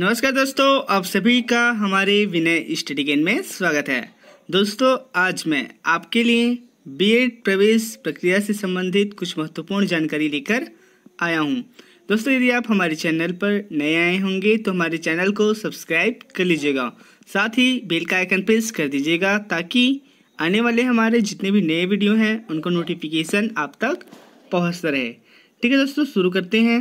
नमस्कार दोस्तों आप सभी का हमारे विनय स्टडी गेन में स्वागत है दोस्तों आज मैं आपके लिए बीएड प्रवेश प्रक्रिया से संबंधित कुछ महत्वपूर्ण जानकारी लेकर आया हूं दोस्तों यदि आप हमारे चैनल पर नए आए होंगे तो हमारे चैनल को सब्सक्राइब कर लीजिएगा साथ ही बेल का आइकन प्रेस कर दीजिएगा ताकि आने वाले हमारे जितने भी नए वीडियो हैं उनको नोटिफिकेशन आप तक पहुँचता रहे ठीक है दोस्तों शुरू करते हैं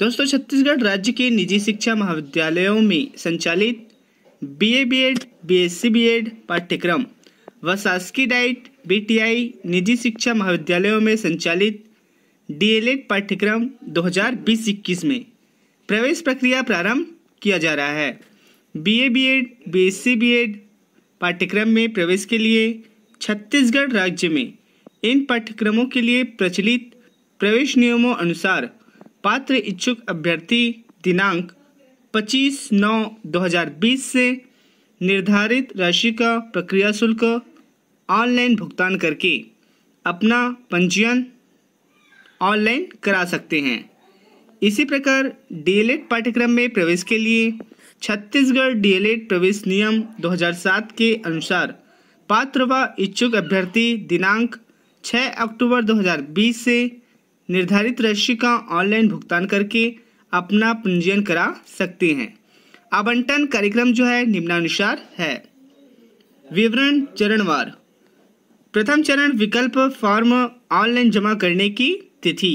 दोस्तों छत्तीसगढ़ राज्य के निजी शिक्षा महाविद्यालयों में संचालित B A B Ed B S C B Ed पाठ्यक्रम व शासकीय डाइट बी टी आई निजी शिक्षा महाविद्यालयों में संचालित डी एल एड पाठ्यक्रम दो हज़ार बीस इक्कीस में प्रवेश प्रक्रिया प्रारंभ किया जा रहा है B A B Ed B S C B Ed पाठ्यक्रम में प्रवेश के लिए छत्तीसगढ़ राज्य में इन पाठ्यक्रमों के लिए प्रचलित प्रवेश नियमों अनुसार पात्र इच्छुक अभ्यर्थी दिनांक 25 नौ 2020 से निर्धारित राशि का प्रक्रिया शुल्क ऑनलाइन भुगतान करके अपना पंजीयन ऑनलाइन करा सकते हैं इसी प्रकार डी पाठ्यक्रम में प्रवेश के लिए छत्तीसगढ़ डी प्रवेश नियम 2007 के अनुसार पात्र व इच्छुक अभ्यर्थी दिनांक 6 अक्टूबर 2020 से निर्धारित राशि का ऑनलाइन भुगतान करके अपना पंजीयन करा सकते हैं आवंटन कार्यक्रम जो है निम्नानुसार है विवरण चरणवार प्रथम चरण विकल्प फॉर्म ऑनलाइन जमा करने की तिथि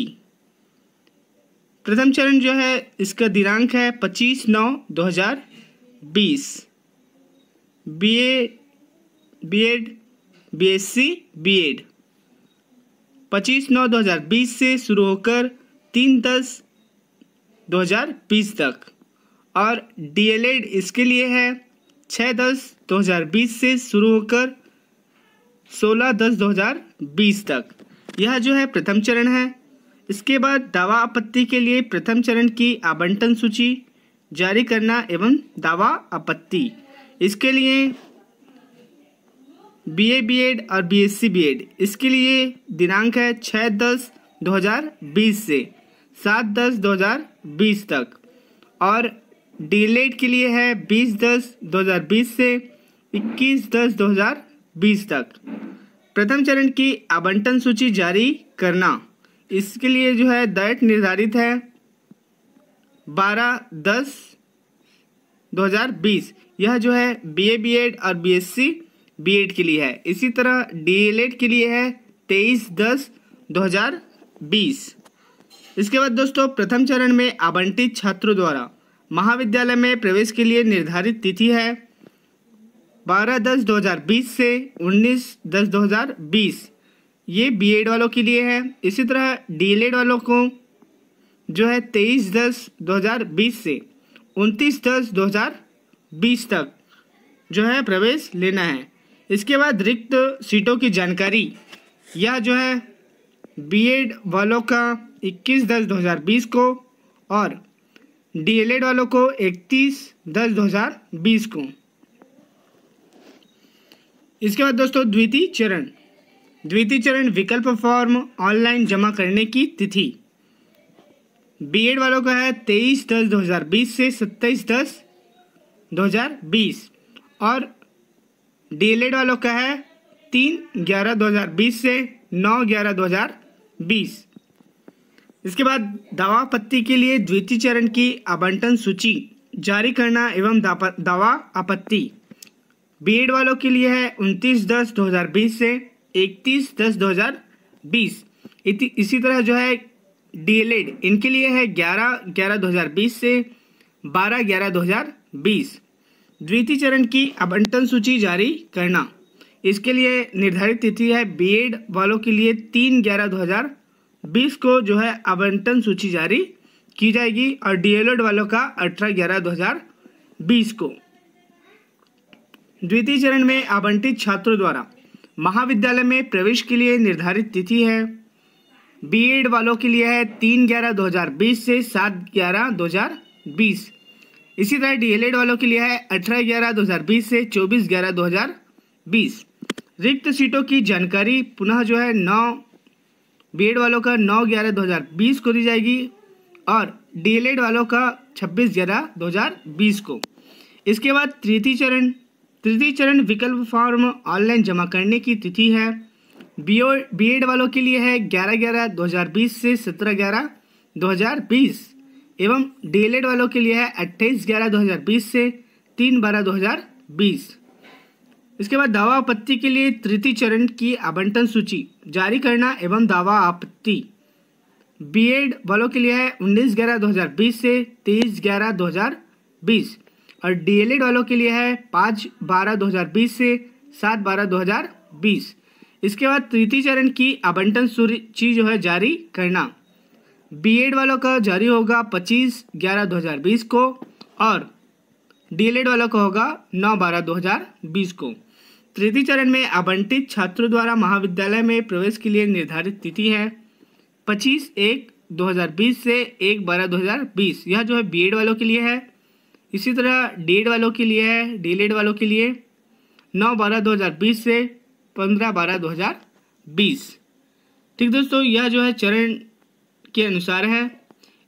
प्रथम चरण जो है इसका दिनांक है 25 नौ 2020 बीए बीएड बीएससी बीएड पच्चीस नौ दो हज़ार बीस से शुरू होकर तीन दस दो हज़ार बीस तक और डीएलएड इसके लिए है छः दस दो हजार बीस से शुरू होकर सोलह दस दो हजार बीस तक यह जो है प्रथम चरण है इसके बाद दावा आपत्ति के लिए प्रथम चरण की आवंटन सूची जारी करना एवं दावा आपत्ति इसके लिए बीए बीएड और बीएससी बीएड इसके लिए दिनांक है छः दस दो हज़ार बीस से सात दस दो हज़ार बीस तक और डीएलएड के लिए है बीस दस दो हज़ार बीस से इक्कीस दस दो हज़ार बीस तक प्रथम चरण की आवंटन सूची जारी करना इसके लिए जो है डेट निर्धारित है बारह दस दो हज़ार बीस यह जो है बीए बीएड और बीएससी बी के लिए है इसी तरह डी के लिए है तेईस दस दो हज़ार बीस इसके बाद दोस्तों प्रथम चरण में आवंटित छात्रों द्वारा महाविद्यालय में प्रवेश के लिए निर्धारित तिथि है 12 दस 2020 से 19 दस 2020 ये एड वालों के लिए है इसी तरह एड वालों को जो है 23 दस 2020 से 29 दस 2020 तक जो है प्रवेश लेना है इसके बाद रिक्त सीटों की जानकारी यह जो है बीएड वालों का 21 दस 2020 को और डीएलएड वालों को 31 दस 2020 को इसके बाद दोस्तों द्वितीय चरण द्वितीय चरण विकल्प फॉर्म ऑनलाइन जमा करने की तिथि बीएड वालों का है 23 दस 2020 से 27 दस 2020 और डीएलएड वालों का है तीन ग्यारह दो हज़ार बीस से नौ ग्यारह दो हज़ार बीस इसके बाद दवा आपत्ति के लिए द्वितीय चरण की आवंटन सूची जारी करना एवं दवा आपत्ति एड वालों के लिए है उनतीस दस दो हज़ार बीस से इकतीस दस दो हज़ार बीस इसी तरह जो है डीएलएड e इनके लिए है ग्यारह ग्यारह दो हज़ार बीस से बारह ग्यारह दो हज़ार बीस द्वितीय चरण की आवंटन सूची जारी करना इसके लिए निर्धारित तिथि है बीएड वालों के लिए तीन ग्यारह दो हज़ार बीस को जो है आवंटन सूची जारी की जाएगी और डीएलएड वालों का अठारह ग्यारह दो हज़ार बीस को द्वितीय चरण में आवंटित छात्रों द्वारा महाविद्यालय में प्रवेश के लिए निर्धारित तिथि है बीएड वालों के लिए है तीन ग्यारह दो हज़ार बीस से सात ग्यारह दो हज़ार बीस इसी तरह डीएलएड वालों के लिए है अठारह ग्यारह दो हज़ार बीस से चौबीस ग्यारह दो हज़ार बीस रिक्त सीटों की जानकारी पुनः जो है नौ बीएड वालों का नौ ग्यारह दो हज़ार बीस को दी जाएगी और डीएलएड वालों का छब्बीस ग्यारह दो हज़ार बीस को इसके बाद तृतीय चरण तृतीय चरण विकल्प फॉर्म ऑनलाइन जमा करने की तिथि है बी बीएड वालों के लिए है ग्यारह ग्यारह दो हज़ार बीस से सत्रह ग्यारह दो हज़ार बीस एवं डी वालों के लिए है अट्ठाईस ग्यारह दो हज़ार बीस से तीन बारह दो हज़ार बीस इसके बाद दावा आपत्ति के लिए तृतीय चरण की आवंटन सूची जारी करना एवं दावा आपत्ति बी वालों के लिए है उन्नीस ग्यारह दो हज़ार बीस से तेईस ग्यारह दो हज़ार बीस और डी वालों के लिए है पाँच बारह दो हज़ार बीस से सात बारह दो हज़ार बीस इसके बाद तृतीय चरण की आवंटन सूची जो है जारी करना बीएड वालों का जारी होगा 25 ग्यारह 2020 को और डीएलएड e वालों का होगा 9 बारह 2020 को तृतीय चरण में आवंटित छात्रों द्वारा महाविद्यालय में प्रवेश के लिए निर्धारित तिथि है 25 एक 2020 से एक बारह 2020 यह जो है बीएड वालों के लिए है इसी तरह डीएड वालों के लिए है डीएलएड e वालों के लिए नौ बारह बीस से पंद्रह बारह बीस ठीक दोस्तों यह जो है चरण के अनुसार है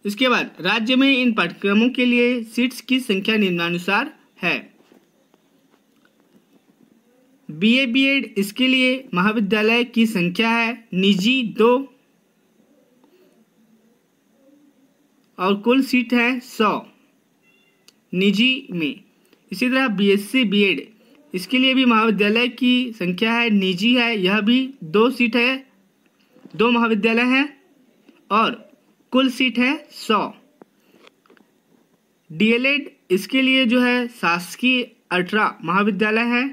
इसके बाद राज्य में इन पाठ्यक्रमों के लिए सीट्स की संख्या निम्नानुसार है बीए बीएड इसके लिए महाविद्यालय की संख्या है निजी दो और कुल सीट है सौ निजी में इसी तरह बीएससी बीएड इसके लिए भी महाविद्यालय की संख्या है निजी है यह भी दो सीट है दो महाविद्यालय हैं और कुल सीट है सौ डीएलएड इसके लिए जो है शासकीय अठारह महाविद्यालय है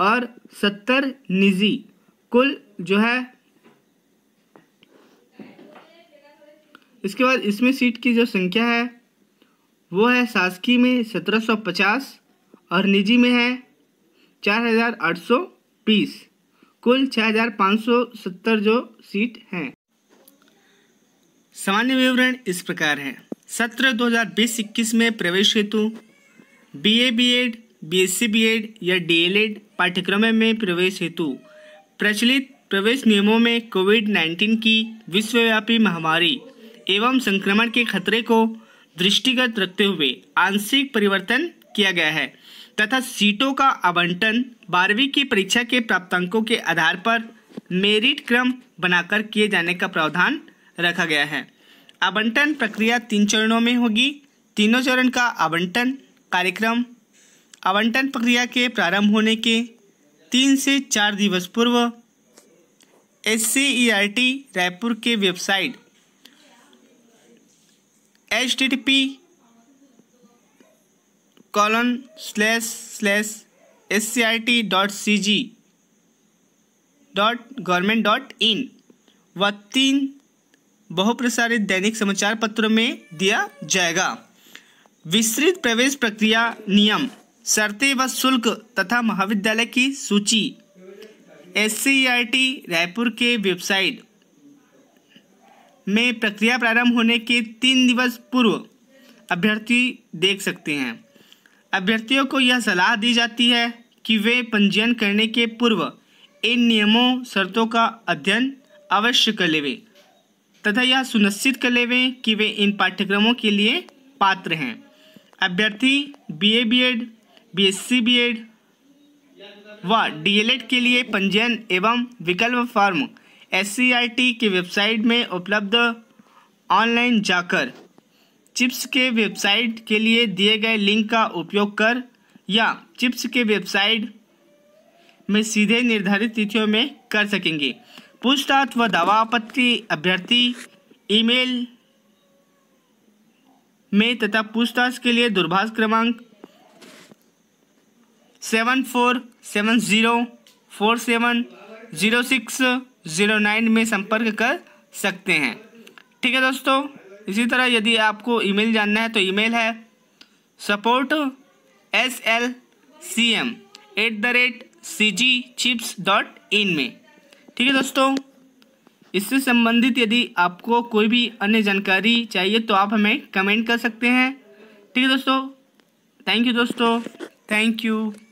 और सत्तर निजी कुल जो है इसके बाद इसमें सीट की जो संख्या है वो है शासकीय में 1750 और निजी में है 4820 कुल 6570 जो सीट हैं सामान्य विवरण इस प्रकार है सत्र 2020-21 में प्रवेश हेतु B A B Ed B S C B Ed या डी एल एड पाठ्यक्रम में प्रवेश हेतु प्रचलित प्रवेश नियमों में कोविड 19 की विश्वव्यापी महामारी एवं संक्रमण के खतरे को दृष्टिगत रखते हुए आंशिक परिवर्तन किया गया है तथा सीटों का आवंटन बारहवीं की परीक्षा के प्राप्तांकों के आधार पर मेरिट क्रम बनाकर किए जाने का प्रावधान रखा गया है आवंटन प्रक्रिया तीन चरणों में होगी तीनों चरण का आवंटन कार्यक्रम आवंटन प्रक्रिया के प्रारंभ होने के तीन से चार दिवस पूर्व एस सी ई रायपुर के website H T T P colon slash slash S C R T dot C G dot government dot in व तीन बहुप्रसारित दैनिक समाचार पत्रों में दिया जाएगा विस्तृत प्रवेश प्रक्रिया नियम शर्तें व शुल्क तथा महाविद्यालय की सूची एस e रायपुर के वेबसाइट में प्रक्रिया प्रारंभ होने के तीन दिवस पूर्व अभ्यर्थी देख सकते हैं अभ्यर्थियों को यह सलाह दी जाती है कि वे पंजीयन करने के पूर्व इन नियमों शर्तों का अध्ययन अवश्य कर लेवें तथा यह सुनिश्चित कर लेवें कि वे इन पाठ्यक्रमों के लिए पात्र हैं अभ्यर्थी बीए बीएड, बीएससी बीएड व डीएलएड के लिए पंजीयन एवं विकल्प फॉर्म एस की वेबसाइट में उपलब्ध ऑनलाइन जाकर चिप्स के वेबसाइट के लिए दिए गए लिंक का उपयोग कर या चिप्स के वेबसाइट में सीधे निर्धारित तिथियों में कर सकेंगे पूछताछ व दावा आपत्ति अभ्यर्थी ईमेल में तथा पूछताछ के लिए दूरभाष क्रमांक seven four seven zero four seven zero six zero nine में संपर्क कर सकते हैं ठीक है दोस्तों इसी तरह यदि आपको ईमेल जानना है तो ईमेल है support S L C M at the rate C G chips dot in में ठीक है दोस्तों इससे संबंधित यदि आपको कोई भी अन्य जानकारी चाहिए तो आप हमें कमेंट कर सकते हैं ठीक है दोस्तों थैंक यू दोस्तों थैंक यू